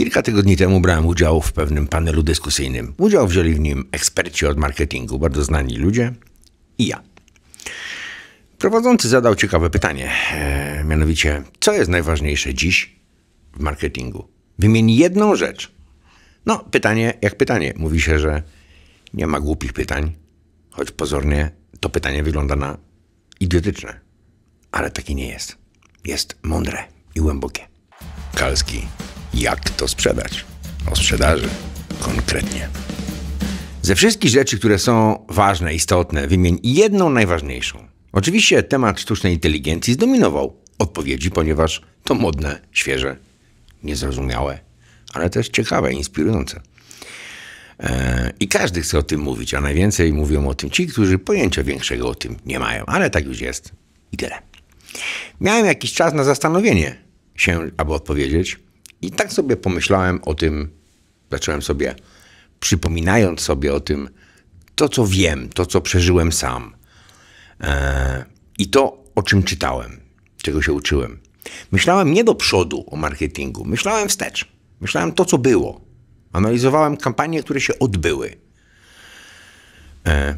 Kilka tygodni temu brałem udział w pewnym panelu dyskusyjnym. Udział wzięli w nim eksperci od marketingu, bardzo znani ludzie i ja. Prowadzący zadał ciekawe pytanie, e, mianowicie, co jest najważniejsze dziś w marketingu? Wymień jedną rzecz. No, pytanie jak pytanie. Mówi się, że nie ma głupich pytań, choć pozornie to pytanie wygląda na idiotyczne. Ale takie nie jest. Jest mądre i głębokie. Kalski jak to sprzedać. O sprzedaży konkretnie. Ze wszystkich rzeczy, które są ważne, istotne, wymień jedną najważniejszą. Oczywiście temat sztucznej inteligencji zdominował odpowiedzi, ponieważ to modne, świeże, niezrozumiałe, ale też ciekawe, inspirujące. E, I każdy chce o tym mówić, a najwięcej mówią o tym ci, którzy pojęcia większego o tym nie mają, ale tak już jest i tyle. Miałem jakiś czas na zastanowienie się, aby odpowiedzieć, i tak sobie pomyślałem o tym, zacząłem sobie, przypominając sobie o tym, to co wiem, to co przeżyłem sam e, i to o czym czytałem, czego się uczyłem. Myślałem nie do przodu o marketingu, myślałem wstecz. Myślałem to, co było. Analizowałem kampanie, które się odbyły. E,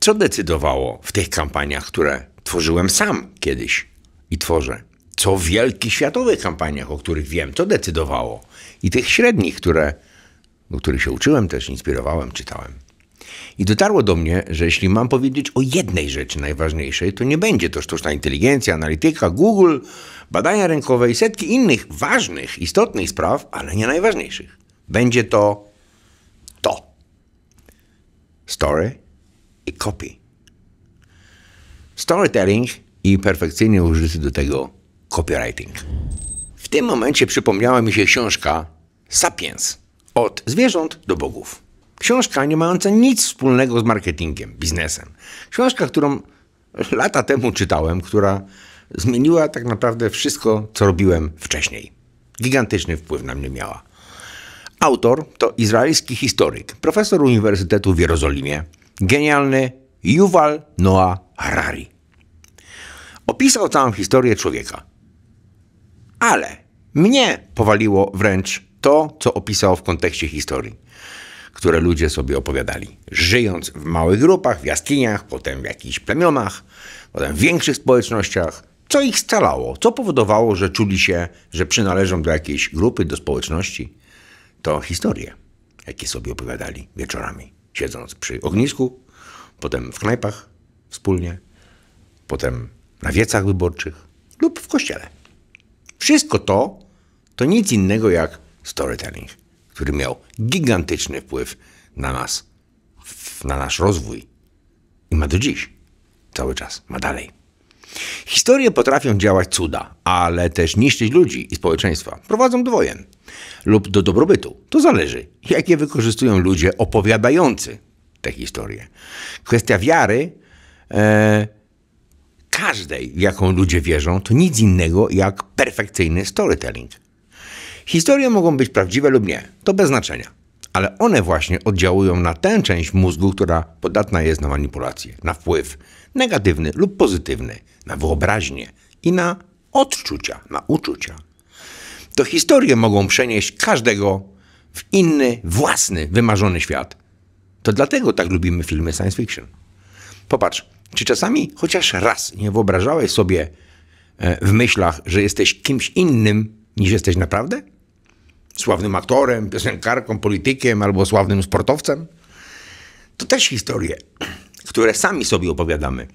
co decydowało w tych kampaniach, które tworzyłem sam kiedyś i tworzę? co w wielkich światowych kampaniach, o których wiem, co decydowało. I tych średnich, które, o no, których się uczyłem też, inspirowałem, czytałem. I dotarło do mnie, że jeśli mam powiedzieć o jednej rzeczy najważniejszej, to nie będzie to sztuczna inteligencja, analityka, Google, badania rynkowe i setki innych ważnych, istotnych spraw, ale nie najważniejszych. Będzie to to. Story i copy. Storytelling i perfekcyjnie użyty do tego copywriting. W tym momencie przypomniała mi się książka Sapiens od zwierząt do bogów. Książka nie mająca nic wspólnego z marketingiem, biznesem. Książka, którą lata temu czytałem, która zmieniła tak naprawdę wszystko, co robiłem wcześniej. Gigantyczny wpływ na mnie miała. Autor to izraelski historyk, profesor Uniwersytetu w Jerozolimie, genialny Yuval Noah Harari. Opisał całą historię człowieka. Ale mnie powaliło wręcz to, co opisał w kontekście historii, które ludzie sobie opowiadali. Żyjąc w małych grupach, w jaskiniach, potem w jakichś plemionach, potem w większych społecznościach, co ich scalało, co powodowało, że czuli się, że przynależą do jakiejś grupy, do społeczności, to historie, jakie sobie opowiadali wieczorami, siedząc przy ognisku, potem w knajpach wspólnie, potem na wiecach wyborczych lub w kościele. Wszystko to to nic innego jak storytelling, który miał gigantyczny wpływ na nas, na nasz rozwój i ma do dziś. Cały czas, ma dalej. Historie potrafią działać cuda, ale też niszczyć ludzi i społeczeństwa. Prowadzą do wojen lub do dobrobytu. To zależy, jakie wykorzystują ludzie opowiadający te historie. Kwestia wiary e, każdej, w jaką ludzie wierzą, to nic innego jak perfekcyjny storytelling. Historie mogą być prawdziwe lub nie, to bez znaczenia, ale one właśnie oddziałują na tę część mózgu, która podatna jest na manipulacje, na wpływ negatywny lub pozytywny, na wyobraźnię i na odczucia, na uczucia. To historie mogą przenieść każdego w inny, własny, wymarzony świat. To dlatego tak lubimy filmy science fiction. Popatrz, czy czasami chociaż raz nie wyobrażałeś sobie e, w myślach, że jesteś kimś innym niż jesteś naprawdę? Sławnym aktorem, piosenkarką, politykiem albo sławnym sportowcem? To też historie, które sami sobie opowiadamy,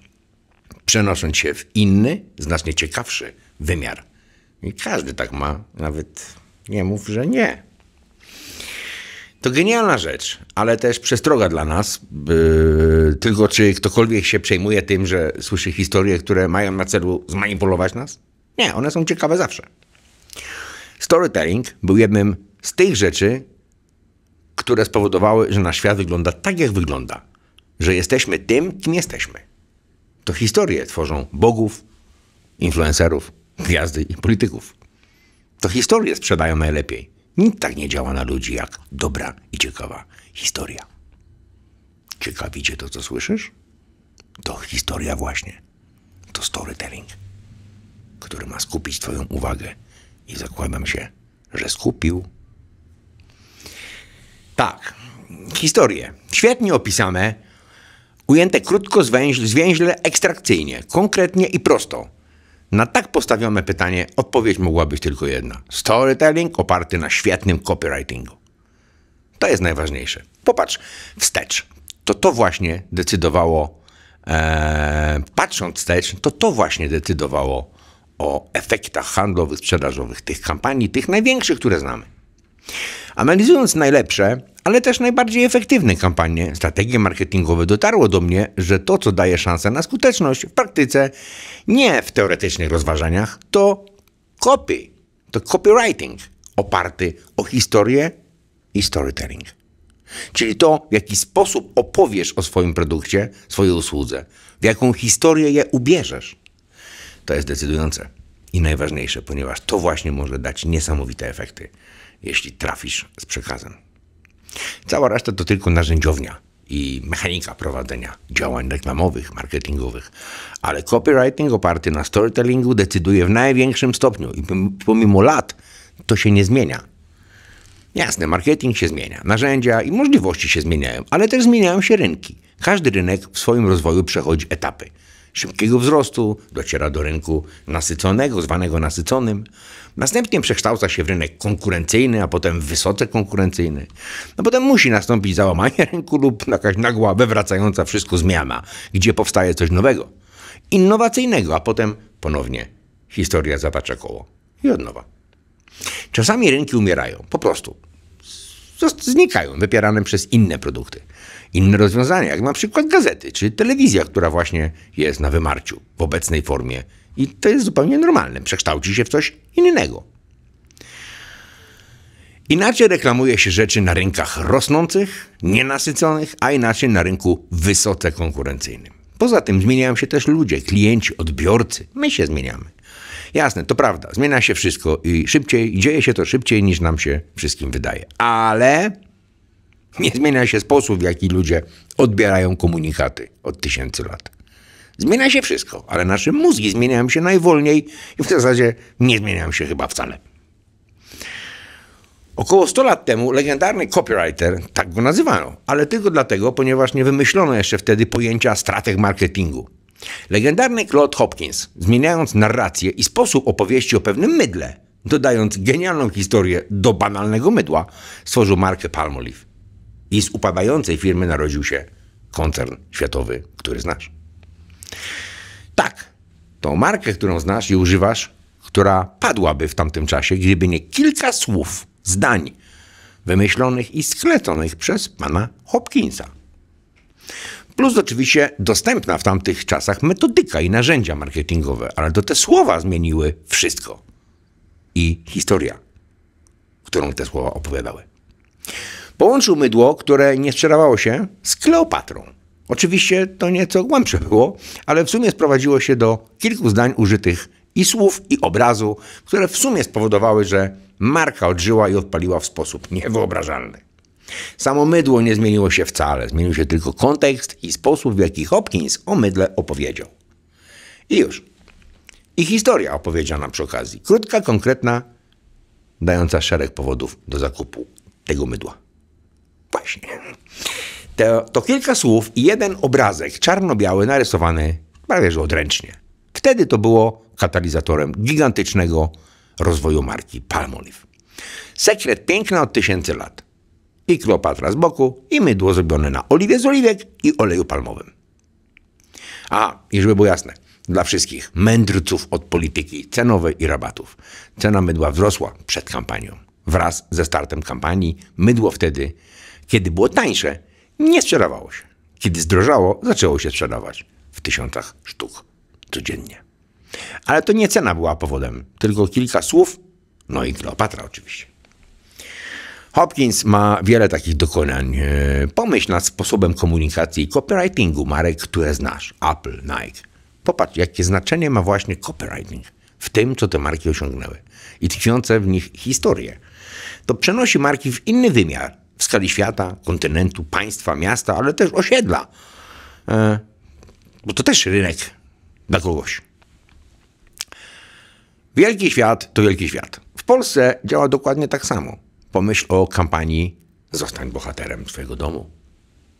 przenosząc się w inny, znacznie ciekawszy wymiar. I każdy tak ma, nawet nie mów, że nie. To genialna rzecz, ale też przestroga dla nas. Yy, tylko czy ktokolwiek się przejmuje tym, że słyszy historie, które mają na celu zmanipulować nas? Nie, one są ciekawe zawsze. Storytelling był jednym z tych rzeczy, które spowodowały, że nasz świat wygląda tak, jak wygląda, że jesteśmy tym, kim jesteśmy. To historie tworzą bogów, influencerów, gwiazdy i polityków. To historie sprzedają najlepiej Nikt tak nie działa na ludzi jak dobra i ciekawa historia. Ciekawicie to, co słyszysz? To historia właśnie. To storytelling, który ma skupić Twoją uwagę. I zakładam się, że skupił. Tak, historie. Świetnie opisane, ujęte krótko, zwięźle ekstrakcyjnie, konkretnie i prosto na tak postawione pytanie odpowiedź mogła być tylko jedna. Storytelling oparty na świetnym copywritingu. To jest najważniejsze. Popatrz wstecz. To to właśnie decydowało, e, patrząc wstecz, to to właśnie decydowało o efektach handlowych, sprzedażowych tych kampanii, tych największych, które znamy. Analizując najlepsze, ale też najbardziej efektywne kampanie, strategie marketingowe dotarło do mnie, że to, co daje szansę na skuteczność w praktyce, nie w teoretycznych rozważaniach, to copy, to copywriting oparty o historię i storytelling. Czyli to, w jaki sposób opowiesz o swoim produkcie, swojej usłudze, w jaką historię je ubierzesz. To jest decydujące i najważniejsze, ponieważ to właśnie może dać niesamowite efekty jeśli trafisz z przekazem. Cała reszta to tylko narzędziownia i mechanika prowadzenia działań reklamowych, marketingowych, ale copywriting oparty na storytellingu decyduje w największym stopniu i pomimo lat to się nie zmienia. Jasne, marketing się zmienia, narzędzia i możliwości się zmieniają, ale też zmieniają się rynki. Każdy rynek w swoim rozwoju przechodzi etapy szybkiego wzrostu, dociera do rynku nasyconego, zwanego nasyconym, Następnie przekształca się w rynek konkurencyjny, a potem wysoce konkurencyjny. No potem musi nastąpić załamanie rynku lub jakaś nagła, wywracająca wszystko zmiana, gdzie powstaje coś nowego, innowacyjnego, a potem ponownie historia zatacza koło i od nowa. Czasami rynki umierają, po prostu. Znikają, wypierane przez inne produkty. Inne rozwiązania, jak na przykład gazety czy telewizja, która właśnie jest na wymarciu w obecnej formie i to jest zupełnie normalne. Przekształci się w coś innego. Inaczej reklamuje się rzeczy na rynkach rosnących, nienasyconych, a inaczej na rynku wysoce konkurencyjnym. Poza tym zmieniają się też ludzie, klienci, odbiorcy. My się zmieniamy. Jasne, to prawda, zmienia się wszystko i szybciej, i dzieje się to szybciej niż nam się wszystkim wydaje. Ale nie zmienia się sposób, w jaki ludzie odbierają komunikaty od tysięcy lat. Zmienia się wszystko, ale nasze mózgi zmieniają się najwolniej i w zasadzie nie zmieniają się chyba wcale. Około 100 lat temu legendarny copywriter, tak go nazywano, ale tylko dlatego, ponieważ nie wymyślono jeszcze wtedy pojęcia strateg marketingu. Legendarny Claude Hopkins, zmieniając narrację i sposób opowieści o pewnym mydle, dodając genialną historię do banalnego mydła, stworzył markę Palmolive. I z upadającej firmy narodził się koncern światowy, który znasz. Tak, tą markę, którą znasz i używasz, która padłaby w tamtym czasie, gdyby nie kilka słów, zdań wymyślonych i skleconych przez pana Hopkinsa. Plus oczywiście dostępna w tamtych czasach metodyka i narzędzia marketingowe, ale to te słowa zmieniły wszystko. I historia, którą te słowa opowiadały. Połączył mydło, które nie sprzedawało się, z Kleopatrą. Oczywiście to nieco głębsze było, ale w sumie sprowadziło się do kilku zdań użytych i słów, i obrazu, które w sumie spowodowały, że marka odżyła i odpaliła w sposób niewyobrażalny. Samo mydło nie zmieniło się wcale, zmienił się tylko kontekst i sposób, w jaki Hopkins o mydle opowiedział. I już. I historia opowiedziana przy okazji. Krótka, konkretna, dająca szereg powodów do zakupu tego mydła. Właśnie to, to kilka słów i jeden obrazek czarno-biały narysowany prawie że odręcznie. Wtedy to było katalizatorem gigantycznego rozwoju marki Palmolive. Sekret piękna od tysięcy lat. I Kleopatra z boku, i mydło zrobione na oliwie z oliwek i oleju palmowym. A, i żeby było jasne, dla wszystkich mędrców od polityki cenowej i rabatów. Cena mydła wzrosła przed kampanią. Wraz ze startem kampanii mydło wtedy, kiedy było tańsze, nie sprzedawało się. Kiedy zdrożało, zaczęło się sprzedawać w tysiącach sztuk codziennie. Ale to nie cena była powodem, tylko kilka słów, no i Kleopatra oczywiście. Hopkins ma wiele takich dokonań. E, pomyśl nad sposobem komunikacji i copywritingu marek, które znasz. Apple, Nike. Popatrz, jakie znaczenie ma właśnie copywriting w tym, co te marki osiągnęły i tkwiące w nich historie. To przenosi marki w inny wymiar, w skali świata, kontynentu, państwa, miasta, ale też osiedla. E, bo to też rynek dla kogoś. Wielki świat to wielki świat. W Polsce działa dokładnie tak samo. Pomyśl o kampanii Zostań bohaterem twojego domu.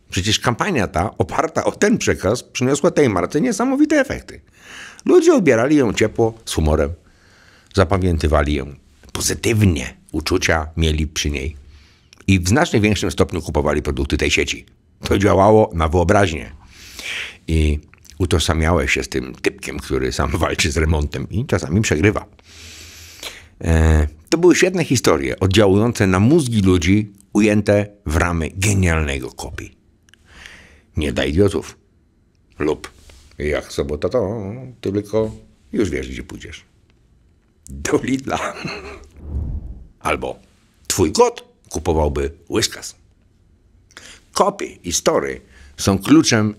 Przecież kampania ta, oparta o ten przekaz, przyniosła tej marce niesamowite efekty. Ludzie obierali ją ciepło, z humorem. Zapamiętywali ją. Pozytywnie uczucia mieli przy niej i w znacznie większym stopniu kupowali produkty tej sieci. To działało na wyobraźnię. I utożsamiałeś się z tym typkiem, który sam walczy z remontem i czasami przegrywa. E, to były świetne historie, oddziałujące na mózgi ludzi, ujęte w ramy genialnego kopii. Nie dla idiotów. Lub jak sobota to, tylko już wiesz, gdzie pójdziesz. Do Lidla. Albo twój kot kupowałby Whiskas. Kopie i story są kluczem,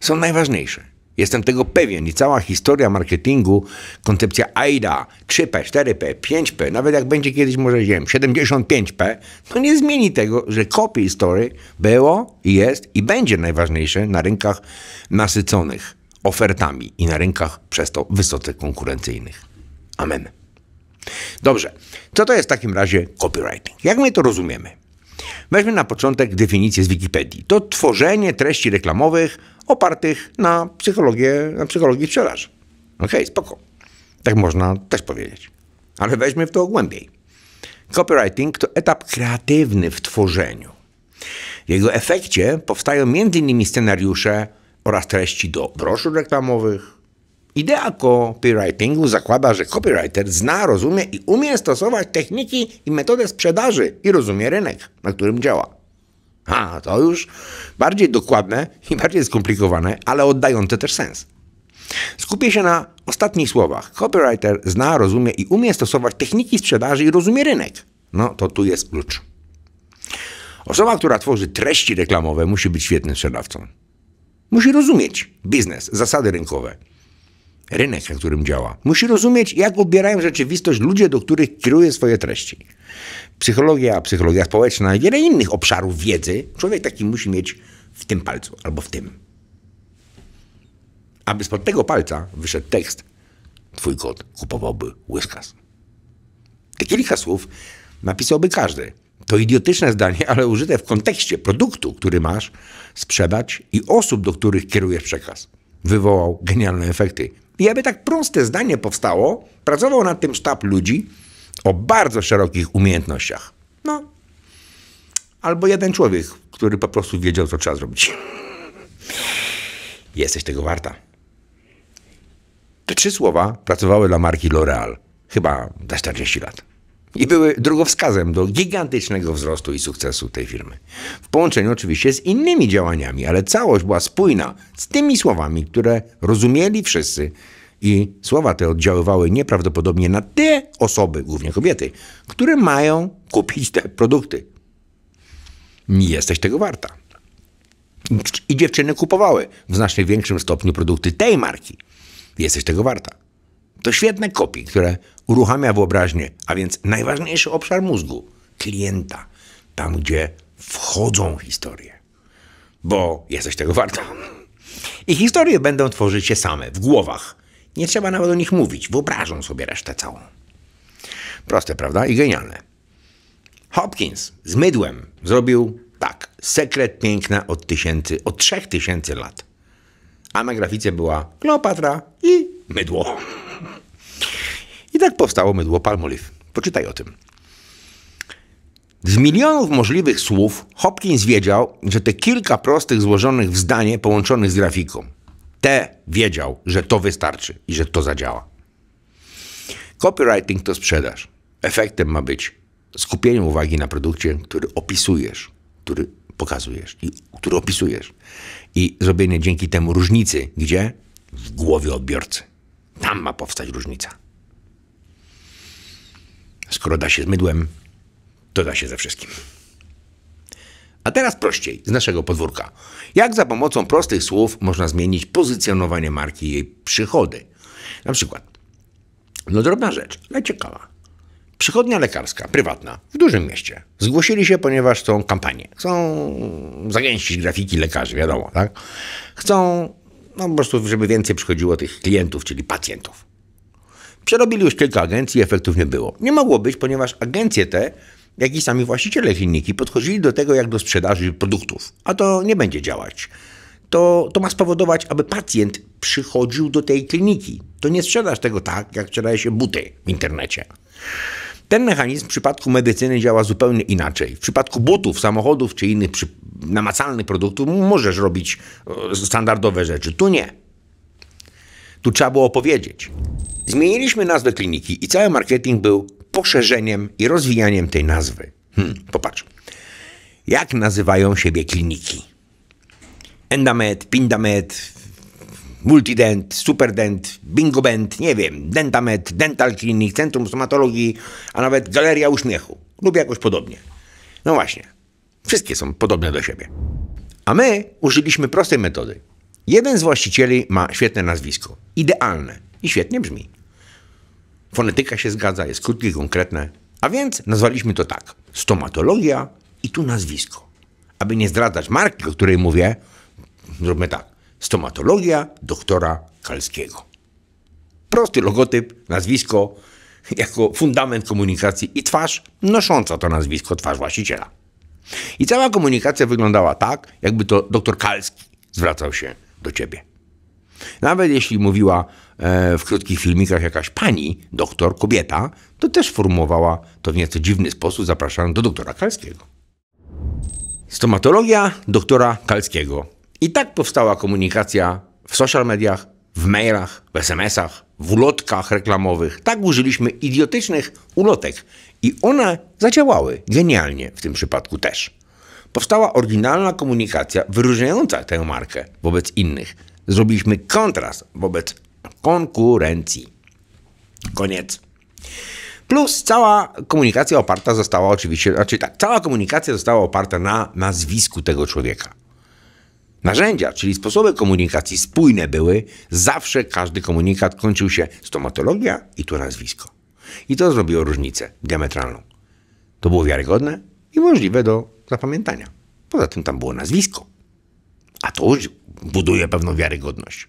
są najważniejsze. Jestem tego pewien i cała historia marketingu, koncepcja AIDA, 3P, 4P, 5P, nawet jak będzie kiedyś może wiem, 75P, to nie zmieni tego, że copy i story było, jest i będzie najważniejsze na rynkach nasyconych ofertami i na rynkach przez to wysoce konkurencyjnych. Amen. Dobrze, co to jest w takim razie copywriting? Jak my to rozumiemy? Weźmy na początek definicję z Wikipedii. To tworzenie treści reklamowych opartych na psychologię, na psychologii sprzedaży. Okej, okay, spoko. Tak można też powiedzieć. Ale weźmy w to głębiej. Copywriting to etap kreatywny w tworzeniu. W jego efekcie powstają m.in. scenariusze oraz treści do broszur reklamowych, Idea copywritingu zakłada, że copywriter zna, rozumie i umie stosować techniki i metodę sprzedaży i rozumie rynek, na którym działa. A, to już bardziej dokładne i bardziej skomplikowane, ale oddające też sens. Skupię się na ostatnich słowach. Copywriter zna, rozumie i umie stosować techniki sprzedaży i rozumie rynek. No to tu jest klucz. Osoba, która tworzy treści reklamowe, musi być świetnym sprzedawcą. Musi rozumieć biznes, zasady rynkowe rynek, na którym działa. Musi rozumieć, jak odbierają rzeczywistość ludzie, do których kieruje swoje treści. Psychologia, psychologia społeczna i wiele innych obszarów wiedzy, człowiek taki musi mieć w tym palcu albo w tym. Aby spod tego palca wyszedł tekst, twój kot kupowałby łyskas. Te kilka słów napisałby każdy. To idiotyczne zdanie, ale użyte w kontekście produktu, który masz sprzedać i osób, do których kierujesz przekaz. Wywołał genialne efekty i aby tak proste zdanie powstało, pracował nad tym sztab ludzi o bardzo szerokich umiejętnościach. No, albo jeden człowiek, który po prostu wiedział, co trzeba zrobić. Jesteś tego warta. Te trzy słowa pracowały dla marki L'Oreal chyba na 40 lat i były drogowskazem do gigantycznego wzrostu i sukcesu tej firmy. W połączeniu oczywiście z innymi działaniami, ale całość była spójna z tymi słowami, które rozumieli wszyscy i słowa te oddziaływały nieprawdopodobnie na te osoby, głównie kobiety, które mają kupić te produkty. Nie Jesteś tego warta. I dziewczyny kupowały w znacznie większym stopniu produkty tej marki. Jesteś tego warta. To świetne kopie, które uruchamia wyobraźnię, a więc najważniejszy obszar mózgu klienta, tam gdzie wchodzą historie, bo jesteś tego warta. I historie będą tworzyć się same, w głowach. Nie trzeba nawet o nich mówić, wyobrażą sobie resztę całą. Proste, prawda? I genialne. Hopkins z mydłem zrobił tak, sekret piękna od tysięcy, od trzech tysięcy lat. A na grafice była Kleopatra i mydło. I tak powstało mydło palmolive. Poczytaj o tym. Z milionów możliwych słów Hopkins wiedział, że te kilka prostych złożonych w zdanie połączonych z grafiką. Te wiedział, że to wystarczy i że to zadziała. Copywriting to sprzedaż. Efektem ma być skupienie uwagi na produkcie, który opisujesz, który pokazujesz i który opisujesz. I zrobienie dzięki temu różnicy, gdzie? W głowie odbiorcy. Tam ma powstać różnica. Skoro da się z mydłem, to da się ze wszystkim. A teraz prościej, z naszego podwórka. Jak za pomocą prostych słów można zmienić pozycjonowanie marki i jej przychody? Na przykład, no drobna rzecz, ale ciekawa. Przychodnia lekarska, prywatna, w dużym mieście. Zgłosili się, ponieważ chcą kampanię. Chcą zagęścić grafiki lekarzy, wiadomo, tak? Chcą, no po prostu, żeby więcej przychodziło tych klientów, czyli pacjentów. Przerobili już kilka agencji, efektów nie było. Nie mogło być, ponieważ agencje te, jak i sami właściciele kliniki, podchodzili do tego jak do sprzedaży produktów, a to nie będzie działać. To, to ma spowodować, aby pacjent przychodził do tej kliniki. To nie sprzedaż tego tak, jak sprzedaje się buty w internecie. Ten mechanizm w przypadku medycyny działa zupełnie inaczej. W przypadku butów, samochodów czy innych przy... namacalnych produktów możesz robić e, standardowe rzeczy. Tu nie. Tu trzeba było opowiedzieć. Zmieniliśmy nazwę kliniki i cały marketing był poszerzeniem i rozwijaniem tej nazwy. Hmm, popatrz. Jak nazywają siebie kliniki? Endamed, Pindamed, Multident, Superdent, Bingobent, nie wiem, Dentamed, Dental Clinic, Centrum Stomatologii, a nawet Galeria Uśmiechu lub jakoś podobnie. No właśnie, wszystkie są podobne do siebie. A my użyliśmy prostej metody. Jeden z właścicieli ma świetne nazwisko, idealne i świetnie brzmi. Fonetyka się zgadza, jest krótkie i konkretne, a więc nazwaliśmy to tak: stomatologia i tu nazwisko. Aby nie zdradzać marki, o której mówię, zróbmy tak: stomatologia doktora Kalskiego. Prosty logotyp, nazwisko jako fundament komunikacji i twarz nosząca to nazwisko, twarz właściciela. I cała komunikacja wyglądała tak, jakby to doktor Kalski zwracał się do ciebie. Nawet jeśli mówiła e, w krótkich filmikach jakaś pani, doktor, kobieta, to też formułowała to w nieco dziwny sposób, zapraszając do doktora Kalskiego. Stomatologia doktora Kalskiego. I tak powstała komunikacja w social mediach, w mailach, w SMS-ach, w ulotkach reklamowych. Tak użyliśmy idiotycznych ulotek i one zadziałały genialnie w tym przypadku też powstała oryginalna komunikacja wyróżniająca tę markę wobec innych. Zrobiliśmy kontrast wobec konkurencji. Koniec. Plus cała komunikacja oparta została oczywiście, znaczy tak, cała komunikacja została oparta na nazwisku tego człowieka. Narzędzia, czyli sposoby komunikacji spójne były, zawsze każdy komunikat kończył się stomatologia i tu nazwisko. I to zrobiło różnicę diametralną. To było wiarygodne i możliwe do zapamiętania. Poza tym tam było nazwisko. A to już buduje pewną wiarygodność.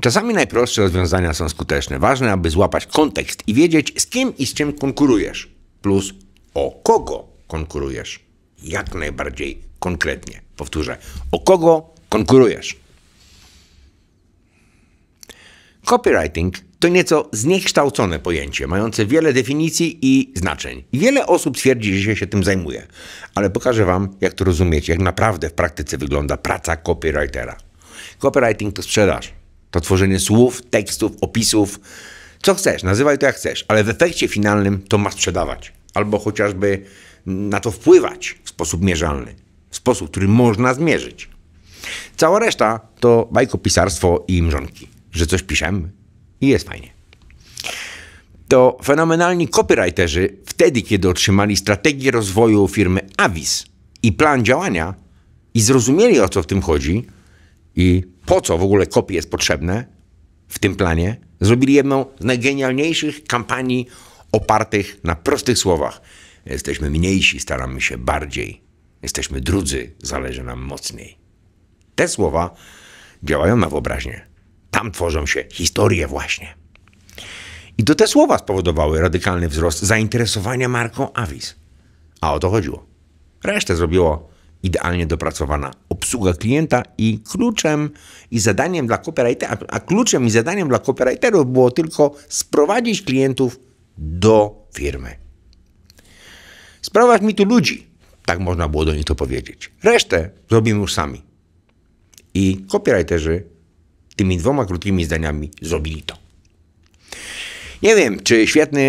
Czasami najprostsze rozwiązania są skuteczne. Ważne, aby złapać kontekst i wiedzieć, z kim i z czym konkurujesz. Plus o kogo konkurujesz. Jak najbardziej konkretnie. Powtórzę, o kogo konkurujesz. Copywriting to nieco zniekształcone pojęcie, mające wiele definicji i znaczeń. Wiele osób twierdzi, że się tym zajmuje, ale pokażę Wam, jak to rozumieć, jak naprawdę w praktyce wygląda praca copywritera. Copywriting to sprzedaż, to tworzenie słów, tekstów, opisów, co chcesz, nazywaj to jak chcesz, ale w efekcie finalnym to ma sprzedawać, albo chociażby na to wpływać w sposób mierzalny, w sposób, który można zmierzyć. Cała reszta to bajkopisarstwo i mrzonki, że coś piszemy, i jest fajnie. To fenomenalni copywriterzy wtedy, kiedy otrzymali strategię rozwoju firmy Avis i plan działania i zrozumieli o co w tym chodzi i po co w ogóle kopie jest potrzebne w tym planie, zrobili jedną z najgenialniejszych kampanii opartych na prostych słowach. Jesteśmy mniejsi, staramy się bardziej. Jesteśmy drudzy, zależy nam mocniej. Te słowa działają na wyobraźnię. Tam tworzą się historie właśnie. I to te słowa spowodowały radykalny wzrost zainteresowania marką Avis. A o to chodziło. Resztę zrobiło idealnie dopracowana obsługa klienta i kluczem i zadaniem dla copywritera, a kluczem i zadaniem dla copywriterów było tylko sprowadzić klientów do firmy. Sprawać mi tu ludzi, tak można było do nich to powiedzieć. Resztę zrobimy już sami. I copywriterzy Tymi dwoma krótkimi zdaniami zrobili to. Nie wiem, czy świetny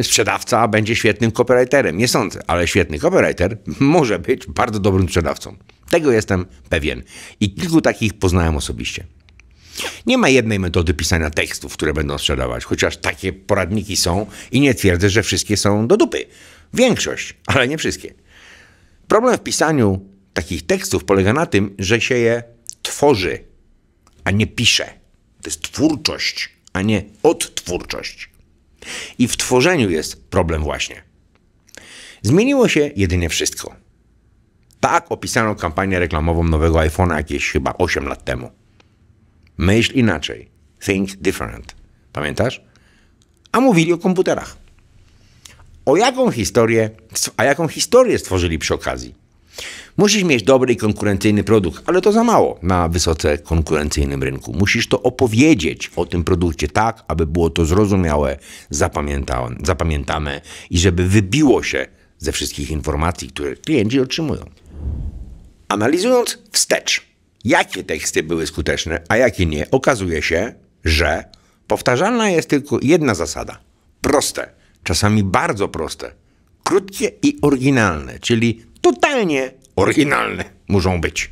y, sprzedawca będzie świetnym copywriterem. Nie sądzę, ale świetny copywriter może być bardzo dobrym sprzedawcą. Tego jestem pewien. I kilku takich poznałem osobiście. Nie ma jednej metody pisania tekstów, które będą sprzedawać, chociaż takie poradniki są i nie twierdzę, że wszystkie są do dupy. Większość, ale nie wszystkie. Problem w pisaniu takich tekstów polega na tym, że się je tworzy a nie pisze. To jest twórczość, a nie odtwórczość. I w tworzeniu jest problem właśnie. Zmieniło się jedynie wszystko. Tak opisano kampanię reklamową nowego iPhone'a jakieś chyba 8 lat temu. Myśl inaczej. Think different. Pamiętasz? A mówili o komputerach. O jaką historię, a jaką historię stworzyli przy okazji? Musisz mieć dobry i konkurencyjny produkt, ale to za mało na wysoce konkurencyjnym rynku. Musisz to opowiedzieć o tym produkcie tak, aby było to zrozumiałe, zapamiętane i żeby wybiło się ze wszystkich informacji, które klienci otrzymują. Analizując wstecz, jakie teksty były skuteczne, a jakie nie, okazuje się, że powtarzalna jest tylko jedna zasada. Proste, czasami bardzo proste, krótkie i oryginalne, czyli totalnie Oryginalne muszą być.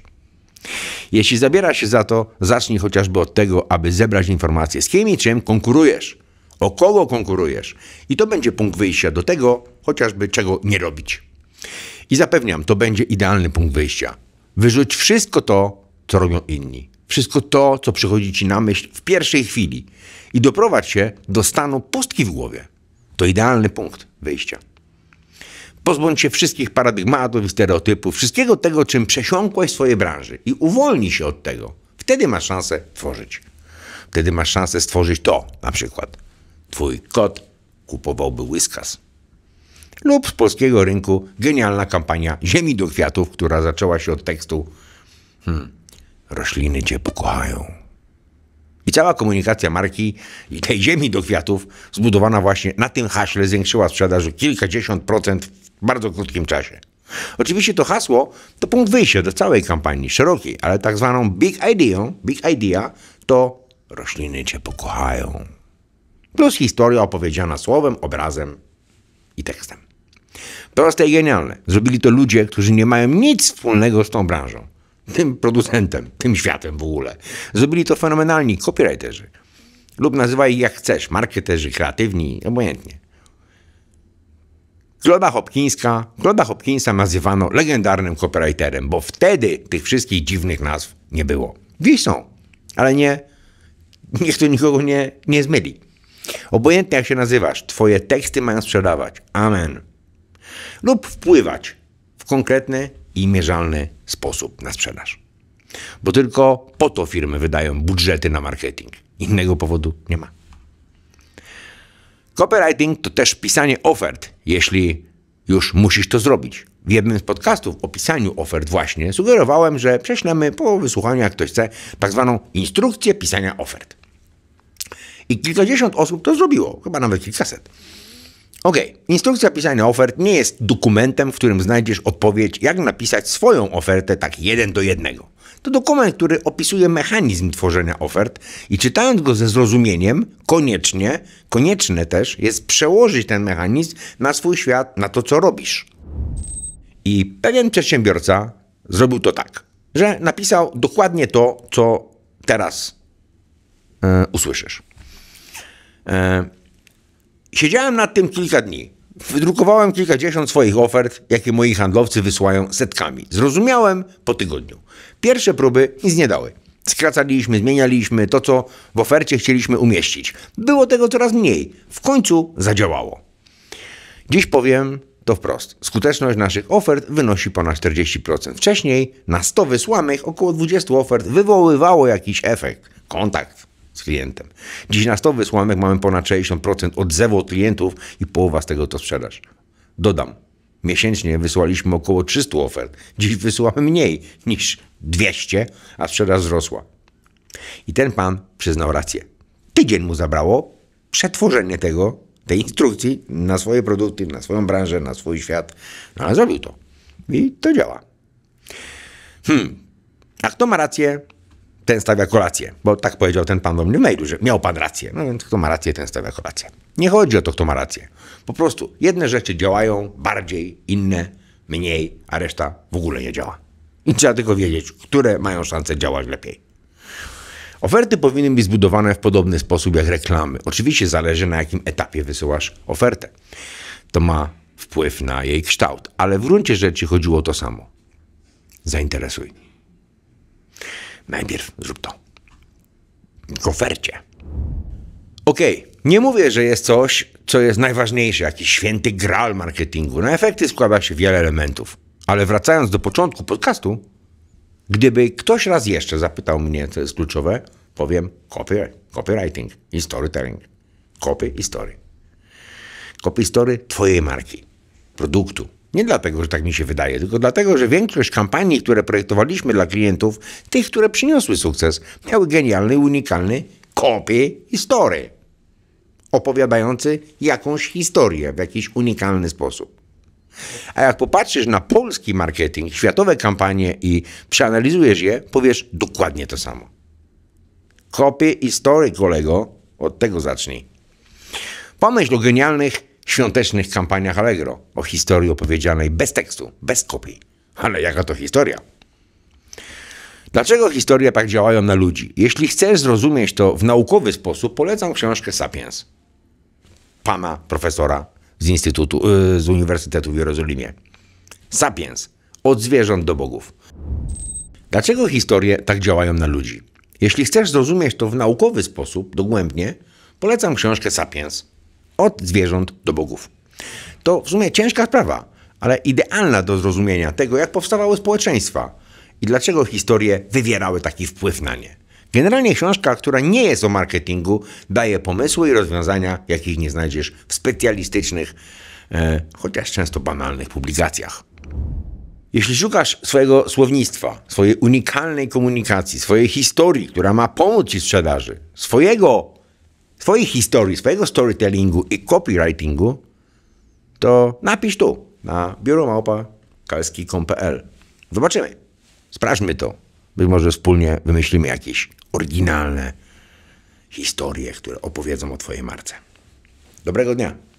Jeśli zabiera się za to, zacznij chociażby od tego, aby zebrać informacje, z kim i czym konkurujesz, o kogo konkurujesz. I to będzie punkt wyjścia do tego, chociażby czego nie robić. I zapewniam, to będzie idealny punkt wyjścia. Wyrzuć wszystko to, co robią inni. Wszystko to, co przychodzi ci na myśl w pierwszej chwili i doprowadź się do stanu pustki w głowie. To idealny punkt wyjścia. Pozbądź się wszystkich paradygmatów i stereotypów, wszystkiego tego, czym przesiąkłeś swoje branży i uwolnij się od tego. Wtedy masz szansę tworzyć. Wtedy masz szansę stworzyć to, na przykład twój kot kupowałby łyskas. Lub z polskiego rynku genialna kampania Ziemi do kwiatów, która zaczęła się od tekstu hmm, rośliny cię pokochają. I cała komunikacja marki i tej ziemi do kwiatów, zbudowana właśnie na tym haśle, zwiększyła sprzedaż o kilkadziesiąt procent w bardzo krótkim czasie. Oczywiście to hasło to punkt wyjścia do całej kampanii, szerokiej, ale tak zwaną big idea, big idea to rośliny cię pokochają. Plus historia opowiedziana słowem, obrazem i tekstem. Proste i genialne. Zrobili to ludzie, którzy nie mają nic wspólnego z tą branżą tym producentem, tym światem w ogóle. Zrobili to fenomenalni copywriterzy. Lub nazywaj ich jak chcesz, marketerzy, kreatywni, obojętnie. Kloda Hopkinska, Kloda Hopkinsa nazywano legendarnym copywriterem, bo wtedy tych wszystkich dziwnych nazw nie było. Dziś są, ale nie, niech to nikogo nie, nie zmyli. Obojętnie jak się nazywasz, twoje teksty mają sprzedawać. Amen. Lub wpływać w konkretny i mierzalny sposób na sprzedaż. Bo tylko po to firmy wydają budżety na marketing. Innego powodu nie ma. Copywriting to też pisanie ofert, jeśli już musisz to zrobić. W jednym z podcastów o pisaniu ofert właśnie sugerowałem, że prześlemy po wysłuchaniu, jak ktoś chce, tak zwaną instrukcję pisania ofert. I kilkadziesiąt osób to zrobiło, chyba nawet kilkaset. Ok, instrukcja pisania ofert nie jest dokumentem, w którym znajdziesz odpowiedź, jak napisać swoją ofertę tak jeden do jednego. To dokument, który opisuje mechanizm tworzenia ofert i czytając go ze zrozumieniem, koniecznie, konieczne też jest przełożyć ten mechanizm na swój świat, na to, co robisz. I pewien przedsiębiorca zrobił to tak, że napisał dokładnie to, co teraz e, usłyszysz. E, Siedziałem nad tym kilka dni. Wydrukowałem kilkadziesiąt swoich ofert, jakie moi handlowcy wysyłają setkami. Zrozumiałem po tygodniu. Pierwsze próby nic nie dały. Skracaliśmy, zmienialiśmy to, co w ofercie chcieliśmy umieścić. Było tego coraz mniej. W końcu zadziałało. Dziś powiem to wprost. Skuteczność naszych ofert wynosi ponad 40%. Wcześniej na 100 wysłanych około 20 ofert wywoływało jakiś efekt, kontakt z klientem. Dziś na 100 wysłanek mamy ponad 60% odzewu od klientów i połowa z tego to sprzedaż. Dodam, miesięcznie wysłaliśmy około 300 ofert. Dziś wysyłamy mniej niż 200, a sprzedaż wzrosła. I ten pan przyznał rację. Tydzień mu zabrało przetworzenie tego, tej instrukcji na swoje produkty, na swoją branżę, na swój świat. No ale zrobił to. I to działa. Hmm. A kto ma rację? ten stawia kolację, bo tak powiedział ten pan do mnie w mailu, że miał pan rację. No więc kto ma rację, ten stawia kolację. Nie chodzi o to, kto ma rację. Po prostu jedne rzeczy działają bardziej, inne mniej, a reszta w ogóle nie działa. I trzeba tylko wiedzieć, które mają szansę działać lepiej. Oferty powinny być zbudowane w podobny sposób jak reklamy. Oczywiście zależy na jakim etapie wysyłasz ofertę. To ma wpływ na jej kształt, ale w gruncie rzeczy chodziło o to samo. Zainteresuj najpierw zrób to. W ofercie. Okej, okay. nie mówię, że jest coś, co jest najważniejsze, jakiś święty gral marketingu. Na efekty składa się wiele elementów. Ale wracając do początku podcastu, gdyby ktoś raz jeszcze zapytał mnie, co jest kluczowe, powiem copy, copywriting i storytelling. Copy i story. Copy story twojej marki, produktu, nie dlatego, że tak mi się wydaje, tylko dlatego, że większość kampanii, które projektowaliśmy dla klientów, tych, które przyniosły sukces, miały genialny, unikalny kopie historii, opowiadający jakąś historię w jakiś unikalny sposób. A jak popatrzysz na polski marketing, światowe kampanie i przeanalizujesz je, powiesz dokładnie to samo. Kopie historii, kolego, od tego zacznij. Pomyśl o genialnych świątecznych kampaniach Allegro, o historii opowiedzianej bez tekstu, bez kopii. Ale jaka to historia? Dlaczego historie tak działają na ludzi? Jeśli chcesz zrozumieć to w naukowy sposób, polecam książkę Sapiens pana profesora z Instytutu, y, z Uniwersytetu w Jerozolimie. Sapiens. Od zwierząt do bogów. Dlaczego historie tak działają na ludzi? Jeśli chcesz zrozumieć to w naukowy sposób, dogłębnie, polecam książkę Sapiens od zwierząt do bogów. To w sumie ciężka sprawa, ale idealna do zrozumienia tego, jak powstawały społeczeństwa i dlaczego historie wywierały taki wpływ na nie. Generalnie książka, która nie jest o marketingu, daje pomysły i rozwiązania, jakich nie znajdziesz w specjalistycznych, e, chociaż często banalnych publikacjach. Jeśli szukasz swojego słownictwa, swojej unikalnej komunikacji, swojej historii, która ma pomóc ci w sprzedaży, swojego swojej historii, swojego storytellingu i copywritingu, to napisz tu na biuromałpa.kalski.pl. Zobaczymy. Sprawdźmy to. Być może wspólnie wymyślimy jakieś oryginalne historie, które opowiedzą o Twojej marce. Dobrego dnia.